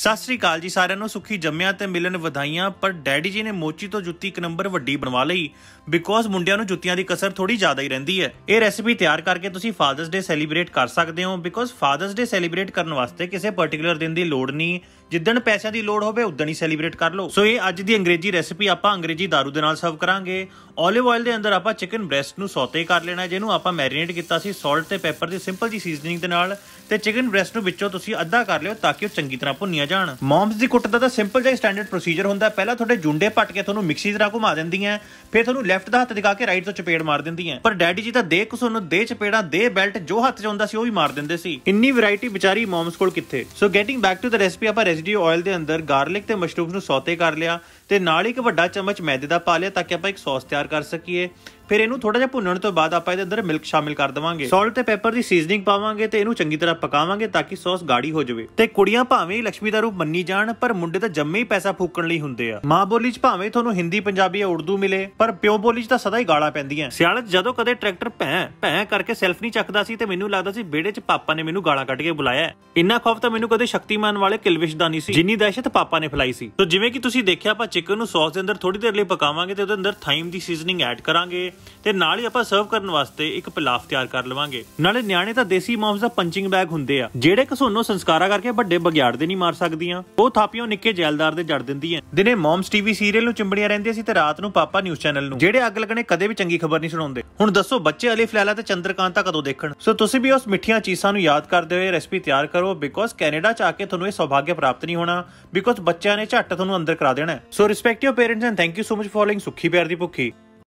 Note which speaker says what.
Speaker 1: ਸਤਿ ਸ੍ਰੀ ਅਕਾਲ ਜੀ ਸਾਰਿਆਂ ਨੂੰ ਸੁਖੀ ਜੰਮਿਆਂ ਤੇ ਮਿਲਣ ਵਧਾਈਆਂ ਪਰ ਡੈਡੀ ਜੀ ਨੇ ਮੋਚੀ ਤੋਂ ਜੁੱਤੀ ਇੱਕ ਨੰਬਰ ਵੱਡੀ ਬਣਵਾ ਲਈ ਬਿਕੋਜ਼ ਮੁੰਡਿਆਂ ਨੂੰ ਜੁੱਤੀਆਂ ਦੀ ਕਸਰ ਥੋੜੀ ਜ਼ਿਆਦਾ ਹੀ ਰਹਿੰਦੀ ਹੈ ਇਹ ਰੈਸਿਪੀ ਤਿਆਰ ਕਰਕੇ ਤੁਸੀਂ ਫਾਦਰਸ ਡੇ ਸੈਲੀਬ੍ਰੇਟ ਕਰ ਸਕਦੇ ਹੋ ਬਿਕੋਜ਼ ਫਾਦਰਸ ਡੇ ਸੈਲੀਬ੍ਰੇਟ ਕਰਨ ਵਾਸਤੇ ਕਿਸੇ ਪਾਰਟਿਕੂਲਰ ਦਿਨ ਦੀ ਲੋੜ ਨਹੀਂ ਜਿੱਦਣ ਪੈਸਿਆਂ ਦੀ ਲੋੜ ਹੋਵੇ ਉਦਣ ਹੀ ਸੈਲੀਬ੍ਰੇਟ ਕਰ ਲਓ ਸੋ ਇਹ ਅੱਜ ਦੀ ਅੰਗਰੇਜ਼ੀ ਰੈਸਿਪੀ ਆਪਾਂ ਅੰਗਰੇਜ਼ੀ ਦਾਰੂ ਦੇ ਨਾਲ ਸਰਵ ਕਰਾਂਗੇ ਓਲਿਵ ਆਇਲ ਦੇ ਅੰਦਰ ਆਪਾਂ ਚਿਕਨ ਬ੍ਰੈਸਟ ਨੂੰ ਸੌਤੇ ਕਰ ਲੈਣਾ ਜਿਹਨੂੰ ਆਪਾਂ ਮੈਰੀਨੇਟ ਕੀਤਾ ਸੀ ਸਾਲਟ ਤੇ ਪੈਪਰ ਦੀ ਸਿੰਪਲ ਜੀ ਸੀਜ਼ਨਿੰਗ ਦੇ ਨਾਲ ਤੇ ਚਿਕਨ ਬ੍ਰੈਸਟ ਨੂੰ ਵਿੱਚੋਂ ਤੁਸੀਂ ਅੱਧਾ ਕਰ ਲਿਓ ਤਾਂ ਕਿ ਉਹ ਚੰਗੀ ਤਰ੍ਹਾਂ ਭੁੰਨੀਆਂ ਜਾਣ ਮੌਮਸ ਦੀ ਕੁੱਟ ਦਾ ਤਾਂ ਸਿੰਪਲ ਜਿਹਾ ਸਟੈਂਡਰਡ ਪ੍ਰੋਸੀਜਰ ਹੁੰਦਾ ਪਹਿਲਾਂ ਤੁਹਾਡੇ ਜੁੰਡੇ ਪੱਟ ਕੇ ਤੁਹਾਨੂੰ ਮਿਕਸੀ ਜਰਾ ਘੁਮਾ ਦਿੰਦੀਆਂ ਫਿਰ ਤੁਹਾਨੂੰ ਲੈਫਟ ਦਾ ਹੱਥ ਦਿਖਾ ਕੇ ਰਾਈਟ ਤੋਂ ਚਪੇੜ ਮਾਰ ਦਿੰਦੀਆਂ ਪਰ ਡੈਡੀ ਜੀ ਤਾਂ ਦੇ ਕੋ ਉਹਨੂੰ ਦੇ ਚਪੇੜਾਂ ਦੇ ਬੈਲਟ ਜੋ ਹੱਥ 'ਚ ਹੁੰਦਾ ਸੀ ਉਹ ਵੀ ਮਾਰ ਦਿੰਦੇ ਸੀ ਇੰਨੀ ਵੈਰਾਈਟੀ ਵਿਚਾਰੀ ਮੌਮਸ ਕੋਲ ਕਿੱਥੇ so getting back to the recipe ਆਪਾਂ ਰੈਸਿਡਿਊ ਆਇਲ ਦੇ ਅੰਦਰ ਗਾਰਲਿਕ ਤੇ ਮਸ਼ਰੂਮਸ ਨੂੰ ਸੌਤੇ ਕਰ ਲਿਆ ਤੇ ਨਾਲ ਹੀ ਇੱਕ ਵੱਡਾ ਚਮਚ ਮੈਦੇ ਦਾ ਪਾ ਲਿਆ ਤਾਂ ਕਿ ਆਪਾਂ ਇੱਕ ਸੌਸ ਤਿਆਰ ਕਰ ਸਕੀਏ ਫਿਰ ਇਹਨੂੰ ਥੋੜਾ ਜਿਹਾ ਭੁੰਨਣ ਤੋਂ ਬਾਅਦ ਆਪਾਂ ਇਹਦੇ ਅੰਦਰ ਮਿਲਕ ਸ਼ਾਮਿਲ ਕਰ ਦੇਵਾਂਗੇ ਸਾਲਟ ਤੇ ਪੈਪਰ ਦੀ ਸੀਜ਼ਨਿੰਗ ਪਾਵਾਂਗੇ ਤੇ ਇਹਨੂੰ ਚੰਗੀ ਤਰ੍ਹਾਂ ਪਕਾਵਾਂਗੇ ਤਾਂ ਕਿ ਸੌਸ ਗਾੜੀ ਹੋ ਜਾਵੇ ਤੇ ਕੁੜੀਆਂ ਭਾਵੇਂ ਲక్ష్ਮੀ ਦਾ ਰੂਪ ਮੰਨੀ ਜਾਣ ਪਰ ਮੁੰਡੇ ਤਾਂ ਜੰਮੇ ਹੀ ਪੈਸਾ ਫੂਕਣ ਲਈ ਹੁੰਦੇ ਆ ਮਾਂ ਬੋਲੀ 'ਚ ਭਾਵੇਂ ਤੁਹਾਨੂੰ ਹਿੰਦੀ ਪੰਜਾਬੀ ਜਾਂ ਉਰਦੂ ਮਿਲੇ ਪਰ ਪਿਓ ਬੋਲੀ 'ਚ ਤਾਂ ਸਦਾ ਹੀ ਗਾਲਾਂ ਪੈਂਦੀਆਂ ਸਿਆਲਤ ਜਦੋਂ ਕਦੇ ਟਰੈਕਟਰ ਭੈ ਭੈ ਕਰਕੇ ਸੈਲਫ ਨਹੀਂ ਚੱਕਦਾ ਸੀ ਤੇ ਮੈਨੂੰ ਲੱਗਦਾ ਸੀ ਵਿਹੜੇ 'ਚ ਪਾਪਾ ਨੇ ਮੈਨੂੰ ਗਾਲਾਂ ਕੱਢ ਕੇ ਬੁਲਾਇਆ ਇੰਨਾ ਖੌਫ ਤਾਂ ਮੈਨੂੰ ਕਦੇ ਸ਼ਕਤੀਮਾਨ ਵਾਲੇ ਕਿਲਵਿਸ਼ ਦਾ ਨਹੀਂ ਸੀ ਜਿੰਨੀ ਦਹਿਸ਼ਤ ਪਾਪਾ ਨੇ ਫਲਾਈ ਸੀ ਸੋ ਜਿਵੇਂ ਕਿ ਤੁਸੀਂ ਦੇਖਿਆ ਆਪਾਂ ਚਿਕਨ ਨੂੰ ਸੌਸ ਦੇ ਅੰਦਰ ਥੋੜੀ ਦੇਰ ਲਈ ਪਕਾਵਾਂਗੇ ਤੇ ਉਹਦੇ ਅੰਦਰ ਥਾਈਮ ਦੀ ਸੀਜ਼ਨਿੰਗ ਐਡ ਕਰਾਂਗੇ ਤੇ ਨਾਲ ਹੀ ਆਪਾਂ ਸਰਵ ਕਰਨ ਵਾਸਤੇ ਇੱਕ ਪਲਾਫ ਤਿਆਰ ਕਰ ਲਵਾਂਗੇ ਨਾਲੇ ਨਿਆਣੇ ਤਾਂ ਦੇਸੀ ਮੌਮਸ ਦਾ ਪੰਚਿੰਗ ਬੈਗ ਹੁੰਦੇ ਆ ਜਿਹੜੇ ਕਸੋਨੋ ਸੰਸਕਾਰਾ ਕਰਕੇ ਵੱਡੇ ਬਗਿਆੜ ਦੇ ਨਹੀਂ ਮਾਰ ਸਕਦੀਆਂ ਉਹ ਥਾਪੀਆਂ ਨਿੱਕੇ ਜੈਲਦਾਰ ਦੇ ਜੜ ਦਿੰਦੀਆਂ ਦਿਨੇ ਮੌਮਸ ਟੀਵੀ ਸੀਰੀਅਲ ਨੂੰ ਚਿੰਬੜੀਆਂ ਰਹਿੰਦੀਆਂ ਸੀ ਤੇ ਰਾਤ ਨੂੰ ਪਾਪਾ ਨਿਊਜ਼ ਚੈਨਲ ਨੂੰ ਜਿਹੜੇ ਅੱਗ ਲੱਗਣੇ ਕਦੇ ਵੀ ਚੰਗੀ ਖਬਰ ਨਹੀਂ ਸੁਣਾਉਂਦੇ ਹੁਣ ਦੱਸੋ ਬੱਚੇ ਅਲੀਫ ਲੈਲਾ ਤੇ ਤੱਕ ਕਦੋਂ ਦੇਖਣ ਸੋ ਤੁਸੀਂ ਵੀ ਉਸ ਮਿੱਠੀਆਂ ਚੀਜ਼ਾਂ ਨੂੰ ਯਾਦ ਕਰਦੇ ਹੋਏ ਰੈਸਪੀ ਤਿਆਰ ਕਰੋ ਬਿਕੋਜ਼ ਕੈਨੇਡਾ ਚ ਆ ਕੇ ਤੁਹਾਨੂੰ ਇਹ ਸੌਭਾਗਯ ਪ੍ਰਾਪਤ ਨਹੀਂ ਹੋਣਾ ਬਿਕੋਜ਼ ਬੱਚਿਆਂ ਨੇ ਝੱਟ ਤੁਹਾਨੂੰ ਅੰਦਰ ਕਰਾ ਦੇਣਾ so respect your parents and thank you so much following ਸੁਖੀ ਪਿਆਰ ਦੀ ਭੁੱਖੀ